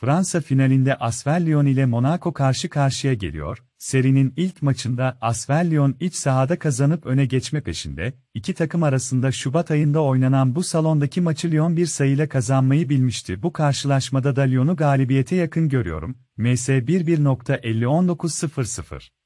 Fransa finalinde Asfer ile Monaco karşı karşıya geliyor. Serinin ilk maçında Asfer iç sahada kazanıp öne geçme peşinde. İki takım arasında Şubat ayında oynanan bu salondaki maçı Lyon bir sayıyla kazanmayı bilmişti. Bu karşılaşmada da Lyon'u galibiyete yakın görüyorum. MS 11.50 19.00